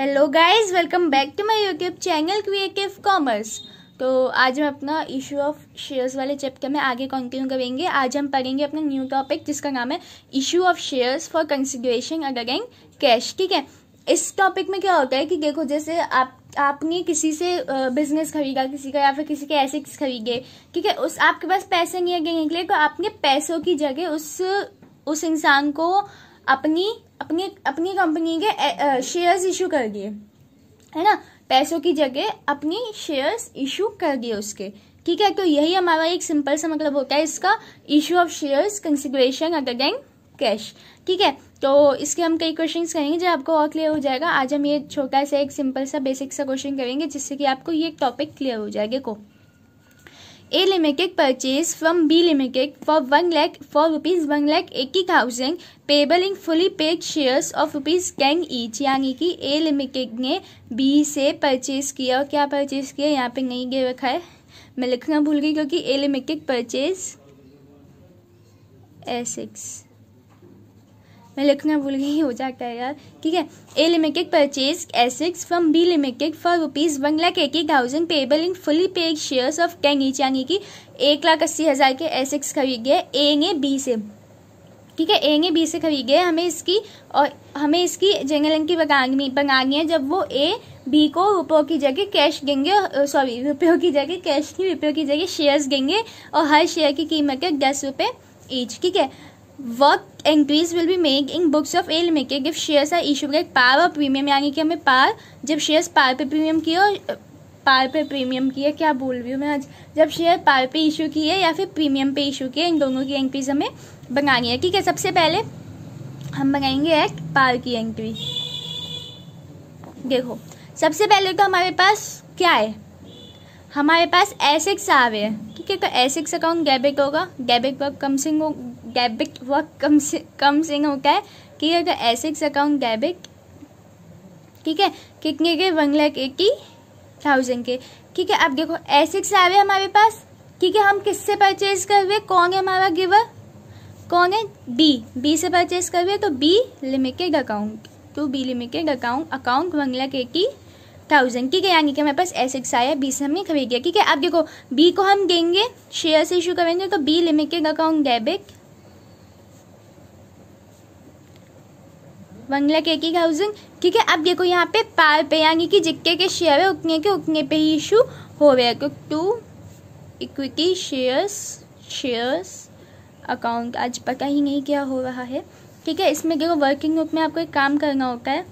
hello guys welcome back to my YouTube channel creative commerce तो आज हम अपना इशू ऑफ शेयर्स वाले चैप्टर में आगे कंटिन्यू करेंगे आज हम पढ़ेंगे अपना न्यू टॉपिक जिसका नाम है issue of shares for consideration again cash ठीक है इस टॉपिक में क्या होता है कि देखो जैसे आप आपने किसी से बिजनेस खरीदा किसी का या फिर किसी के ऐसे खरीदे ठीक है उस आपके पास पैसे नहीं है गेंगे के लिए तो आपने पैसों की जगह उस उस इंसान को अपनी अपनी अपनी कंपनी के शेयर्स इशू कर दिए है ना पैसों की जगह अपनी शेयर्स इशू कर दिए उसके ठीक है तो यही हमारा एक सिंपल सा मतलब होता है इसका issue of shares consideration other than cash ठीक है तो इसके हम कई क्वेश्चन करेंगे जो आपको और क्लियर हो जाएगा आज हम ये छोटा सा एक सिंपल सा बेसिक सा क्वेश्चन करेंगे जिससे कि आपको ये टॉपिक क्लियर हो जाएगा को limited purchase from B limited for one 1 for rupees one 1 eighty thousand payable in fully paid shares of rupees ten each यानी कि ए लिमिटेड ने बी से परचेज़ किया और क्या परचेज़ किया यहाँ पे नहीं गए रखा है मैं लिखना भूल गई क्योंकि ए लिमिटेड परचेज़ एसिक्स मैं लिखना भूल गई हो जाता है यार ठीक है ए लिमिटेड परचेज एसिक्स from B limited for rupees one lakh eighty thousand payable in fully paid shares of ten each यानी कि एक लाख अस्सी हज़ार के एसिक्स खरीद गए ए ने बी से ठीक है ए ने बी से खरीद गए हमें इसकी और हमें इसकी जंगल की बगानी बगानी है जब वो ए बी को रुपयों की जगह कैश देंगे सॉरी रुपयों की जगह कैश नहीं रुपयों की जगह शेयर्स देंगे और हर शेयर की कीमत है दस रुपये ईच ठीक है What will be be in books of L ale maker if shares issue का एक पार or प्रीमियम यानी कि हमें पार जब शेयर्स पार पे प्रीमियम किए और पार पे प्रीमियम किए क्या बोल रही हूँ मैं आज जब शेयर पार पे इशू किए या फिर प्रीमियम पे इशू किए इन दोनों की एंट्रीज हमें बनानी है ठीक है सबसे पहले हम बनाएंगे एक्ट पार की एंट्री देखो सबसे पहले तो हमारे पास क्या है हमारे पास एसिक्स आवे ठीक है तो एसिक्स अकाउंट गैबिक होगा गैबिक वर्क कम सिंग गैबिक वर्क कम कम सिंग होता है ठीक है तो एसिक्स अकाउंट गैबिक ठीक है कितने के वन लाख एटी थाउजेंड के ठीक है अब देखो एसिक्स आवे हमारे पास ठीक है हम किससे परचेज कर रहे कौन है हमारा गिवर कौन है बी बी से परचेज कर रहे तो B limited account to B limited account account one lakh eighty thousand ठीक है यानी कि हमारे पास एस एक्स आया से हमने खरीद दिया ठीक है अब देखो बी को हम देंगे शेयर से इशू करेंगे तो B limited account debit one lakh eighty thousand ठीक है अब देखो यहाँ पे पार पे यानी कि जिक्के के शेयर है उतने के उतने पे ही इशू हो रहा तो to equity shares shares account आज पता ही नहीं क्या हो रहा है ठीक है इसमें देखो वर्किंग ग्रुप में आपको एक काम करना होता है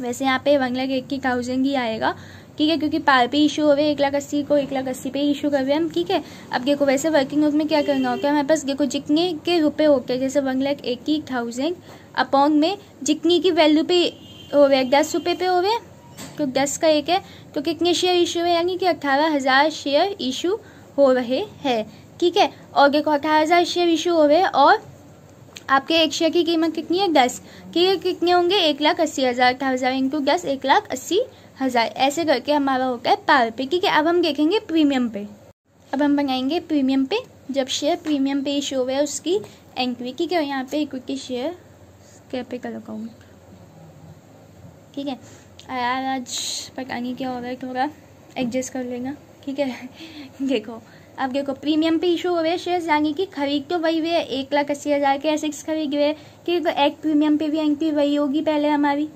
वैसे यहाँ पे वन लाख एट्टी थाउजेंड ही आएगा ठीक है क्योंकि पार पे इशू हो गए एक लाख अस्सी को एक लाख अस्सी पे इशू कर रहे हम ठीक है अब देखो वैसे वर्किंग नोट में क्या करना होगा हमारे पास देखो जितने के रुपए हो हैं जैसे one lakh eighty thousand amount में जितनी की वैल्यू पे हो रहा दस रुपये पे हो गए तो दस का एक है तो कितने शेयर इशू है यानी कि अट्ठारह हज़ार शेयर इशू हो रहे हैं ठीक है और देखो अठारह हज़ार शेयर इशू हो गए और आपके एक शेयर की कीमत कितनी है दस के कितने होंगे एक लाख अस्सी हज़ार थाउजेंड इंटू दस एक लाख अस्सी हज़ार ऐसे करके हमारा होता है पावर पे ठीक है अब हम देखेंगे प्रीमियम पे अब हम बनाएंगे प्रीमियम पे जब शेयर प्रीमियम पे इशू हुआ है उसकी एंट्री ठीक है यहाँ पे इक्विटी शेयर कैपिटल अकाउंट ठीक है यार आज पता नहीं क्या हो रहा है थोड़ा एडजस्ट कर लेगा ठीक है देखो अब देखो प्रीमियम पे इशू हुए शेयर्स यानी कि खरीद तो वही हुए एक लाख अस्सी हज़ार के एसेट्स खरीद हुए कि एक प्रीमियम पे भी एंट्री वही होगी पहले हमारी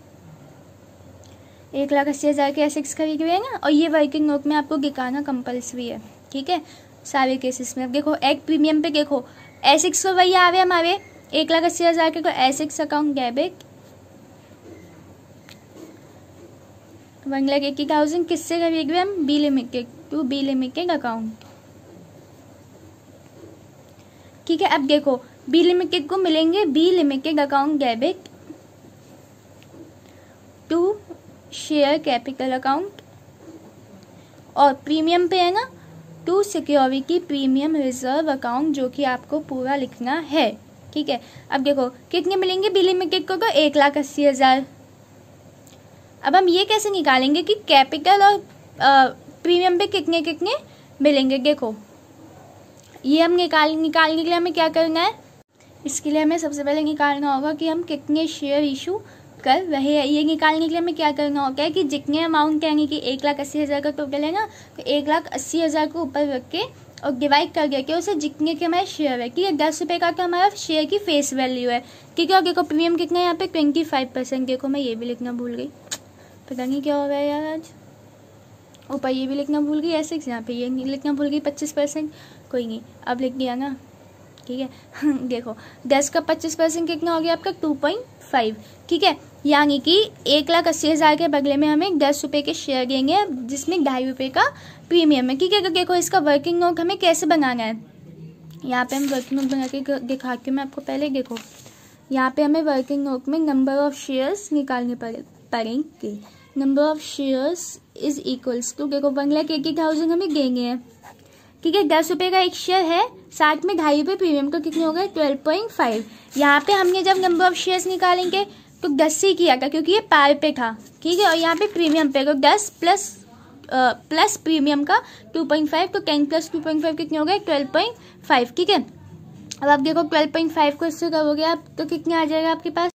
एक लाख अस्सी हज़ार के एसिक्स खरीद हुए ना और ये वर्किंग नोट में आपको दिखाना कंपल्सरी है ठीक है सारे केसेस में अब देखो एक प्रीमियम पे देखो एसिक्स को तो वही आवे हमारे एक लाख अस्सी हज़ार के एसिक्स assets account debit one lakh eighty thousand किससे खरीद हुए हम बी लिमिटेड टू बी लिमिकिंग अकाउंट ठीक है अब देखो बी लिमिकिंग को मिलेंगे बी लिमिकिंग account debit to share capital account और प्रीमियम पे है ना to security premium reserve account जो कि आपको पूरा लिखना है ठीक है अब देखो कितने मिलेंगे बी में को को तो एक लाख अस्सी हज़ार अब हम ये कैसे निकालेंगे कि कैपिटल और प्रीमियम पे कितने कितने मिलेंगे देखो ये हम निकाल निकालने के लिए हमें क्या करना है इसके लिए हमें सबसे पहले निकालना होगा कि हम कितने शेयर इशू कर रहे हैं ये निकालने के लिए हमें क्या करना होगा कि जितने अमाउंट कहेंगे कि एक लाख अस्सी हज़ार का टोटल है ना तो एक लाख अस्सी हज़ार को ऊपर रख के और डिवाइड कर करके उसे जितने के हमारे शेयर है कि दस रुपये का तो हमारा शेयर की फेस वैल्यू है क्योंकि और देखो प्रीमियम कितना है यहाँ पे ट्वेंटी फाइव परसेंट देखो मैं ये भी लिखना भूल गई पता नहीं क्या हो गया यार आज ऊपर ये भी लिखना भूल गई ऐसे यहाँ पे ये लिखना भूल गई पच्चीस परसेंट कोई नहीं अब लिख दिया ना ठीक है देखो दस का पच्चीस परसेंट कितना हो गया आपका टू पॉइंट फाइव ठीक है यानी कि एक लाख अस्सी हज़ार के बगले में हमें दस रुपये के शेयर देंगे जिसमें ढाई रुपये का प्रीमियम है ठीक है देखो इसका वर्किंग नोट हमें कैसे बनाना है यहाँ पे हम वर्किंग नोट बना के दिखाती हूँ मैं आपको पहले देखो यहाँ पे हमें वर्किंग नोट में नंबर ऑफ शेयर्स निकालने पड़ेगा करेंगे number of shares is equals to देखो वन लाख एटी थाउजेंड हमें गेंगे हैं ठीक है दस रुपये का एक शेयर है साथ में ढाई रुपये प्रीमियम का कितने हो गए ट्वेल्व पॉइंट फाइव यहाँ पे हमने जब नंबर ऑफ शेयर्स निकालेंगे तो दस से किया था क्योंकि ये पार पे था ठीक है और यहाँ पे प्रीमियम पे तो दस प्लस आ, प्लस प्रीमियम का टू पॉइंट फाइव तो ten plus two point five कितने हो गए ट्वेल्व पॉइंट फाइव ठीक है अब आप देखो ट्वेल्व पॉइंट फाइव को इससे करोगे आप तो कितने आ जाएगा आपके पास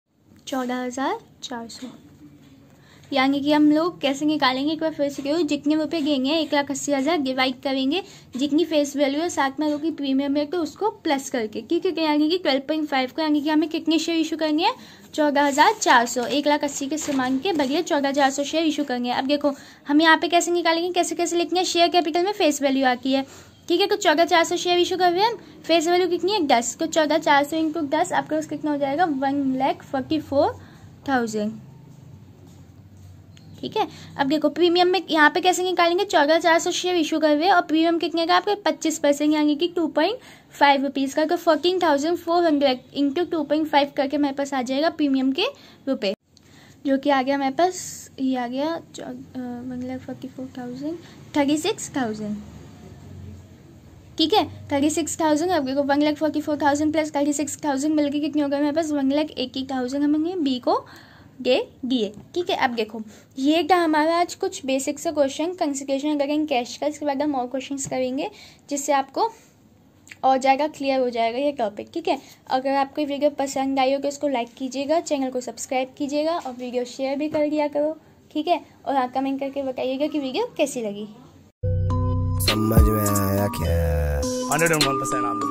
चौदह हज़ार चार सौ यानी कि हम लोग कैसे निकालेंगे एक बार फिर से क्यों जितने रुपये गेंगे एक लाख अस्सी हज़ार डिवाइड करेंगे जितनी फेस वैल्यू है साथ में की प्रीमियम है तो उसको प्लस करके ठीक है यानी कि ट्वेल्व पॉइंट फाइव को यानी कि हमें कितने शेयर इशू करनी है चौदह हज़ार चार सौ एक लाख अस्सी के सामान के बदले चौदह हज़ार सौ शेयर इशू करेंगे अब देखो हम यहाँ पे कैसे निकालेंगे कैसे कैसे लिखनी शेयर कैपिटल में फेस वैल्यू आती है ठीक है तो चौदह चार सौ शेयर इशू कर रहे हैं फेस वैल्यू कितनी है दस तो चौदह चार सौ इंटू दस आपके पास कितना हो जाएगा one lakh forty four thousand ठीक है अब देखो प्रीमियम में यहाँ पे कैसे निकालेंगे चौदह चार सौ शेयर इशू कर हुए और प्रीमियम कितने का आपके पच्चीस परसेंट यानी कि टू पॉइंट फाइव रुपीज़ का तो fourteen thousand four hundred into two point five करके मेरे पास आ जाएगा प्रीमियम के रुपये जो कि आ गया मेरे पास ये आ गया one lakh forty four thousand thirty six thousand ठीक है थर्टी सिक्स थाउजेंड आपके को one lakh forty four thousand plus thirty six thousand मिलकर कितने हो गए मेरे पास वन लाख एट्टी थाउजेंड हमें बी को गे दिए ठीक है अब देखो ये था हमारा आज कुछ बेसिक से क्वेश्चन कंसिक्रेशन करेंगे कैश का इसके बाद हम और क्वेश्चन करेंगे जिससे आपको और जाएगा क्लियर हो जाएगा ये टॉपिक ठीक है अगर आपको वीडियो पसंद आई हो तो इसको लाइक कीजिएगा चैनल को सब्सक्राइब कीजिएगा और वीडियो शेयर भी कर दिया करो ठीक है और आप हाँ, कमेंट करके बताइएगा कि वीडियो कैसी लगी समझ में आया क्या हंड्रेड एंड वन परसेंट